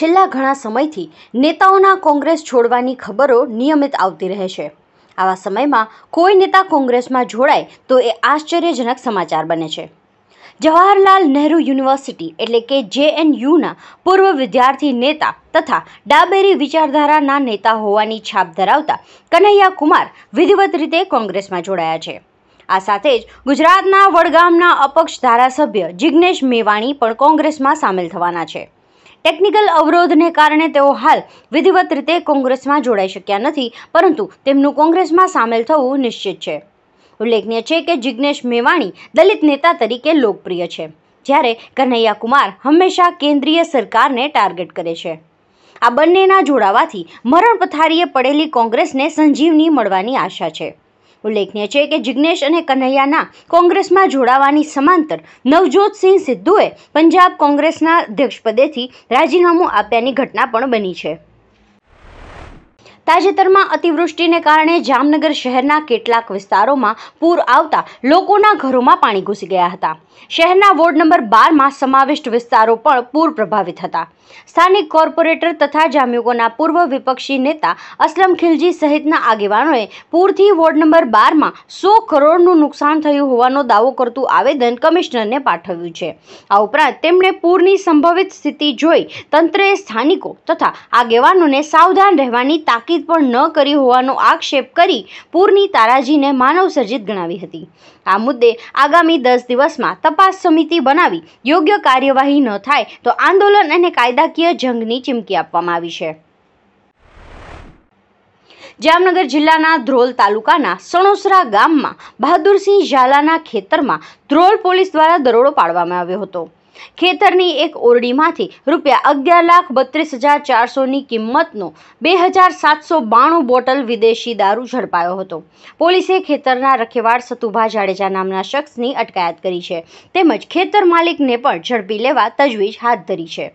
છેલ્લા ઘણા સમયથી નેતાઓના કોંગ્રેસ છોડવાની ખબરો નિયમિત આવતી રહે છે આવા સમયમાં કોઈ નેતા કોંગ્રેસમાં જોડાય તો એ આશ્ચર્યજનક સમાચાર બને છે જવાહરલાલ નહેરુ યુનિવર્સિટી એટલે કે જેએનયુના પૂર્વ વિદ્યાર્થી નેતા તથા ડાબેરી વિચારધારાના નેતા હોવાની છાપ ધરાવતા કનૈયા કુમાર વિધિવત રીતે કોંગ્રેસમાં જોડાયા છે આ સાથે જ ગુજરાતના વડગામના અપક્ષ ધારાસભ્ય જિગ્નેશ મેવાણી પણ કોંગ્રેસમાં સામેલ થવાના છે ટેકનિકલ અવરોધને કારણે તેઓ હાલ વિધિવત રીતે કોંગ્રેસમાં જોડાઈ શક્યા નથી પરંતુ તેમનું કોંગ્રેસમાં સામેલ થવું નિશ્ચિત છે ઉલ્લેખનીય છે કે જિજ્ઞેશ મેવાણી દલિત નેતા તરીકે લોકપ્રિય છે જ્યારે કન્હૈયા કુમાર હંમેશા કેન્દ્રીય સરકારને ટાર્ગેટ કરે છે આ બંનેના જોડાવાથી મરણ પથારીએ પડેલી કોંગ્રેસને સંજીવની મળવાની આશા છે ઉલ્લેખનીય છે કે જિગ્નેશ અને કનૈયાના કોંગ્રેસમાં જોડાવાની સમાંતર નવજોતસિંહ સિદ્ધુએ પંજાબ કોંગ્રેસના અધ્યક્ષપદેથી રાજીનામું આપ્યાની ઘટના પણ બની છે તાજેતરમાં અતિવૃષ્ટિને કારણે જામનગર શહેરના કેટલાક વિસ્તારોમાં પૂર આવતા લોકોના ઘરોમાં પાણી ઘૂસી ગયા હતા શહેરના વોર્ડ નંબર બારમાં સમાવિષ્ટ વિસ્તારો પણ પૂર પ્રભાવિત હતા સ્થાનિક કોર્પોરેટર તથા જામ્યુકોના પૂર્વ વિપક્ષી નેતા અસલમ ખિલજી સહિતના આગેવાનોએ પૂરથી વોર્ડ નંબર બારમાં સો કરોડનું નુકસાન થયું હોવાનો દાવો કરતું આવેદન કમિશનરને પાઠવ્યું છે આ ઉપરાંત તેમણે પૂરની સંભવિત સ્થિતિ જોઈ તંત્રએ સ્થાનિકો તથા આગેવાનોને સાવધાન રહેવાની તાકીદ તાકીદ પણ ન કરી હોવાનો આક્ષેપ કરી પૂરની તારાજીને માનવસર્જિત ગણાવી હતી આ મુદ્દે આગામી દસ દિવસમાં તપાસ સમિતિ બનાવી યોગ્ય કાર્યવાહી ન થાય તો આંદોલન અને કાયદાકીય જંગની ચીમકી આપવામાં આવી છે જામનગર જિલ્લાના ધ્રોલ તાલુકાના સણોસરા ગામમાં બહાદુરસિંહ ઝાલાના ખેતરમાં ધ્રોલ પોલીસ દ્વારા દરોડો પાડવામાં આવ્યો હતો ખેતરની એક ઓરડીમાંથી રૂપિયા અગિયાર લાખ બત્રીસ હજાર ચારસોની કિંમતનો બે હજાર સાતસો બાણું બોટલ વિદેશી દારૂ ઝડપાયો હતો પોલીસે ખેતરના રખેવાળ સતુભા જાડેજા નામના શખ્સની અટકાયત કરી છે તેમજ ખેતર માલિકને પણ ઝડપી લેવા તજવીજ હાથ ધરી છે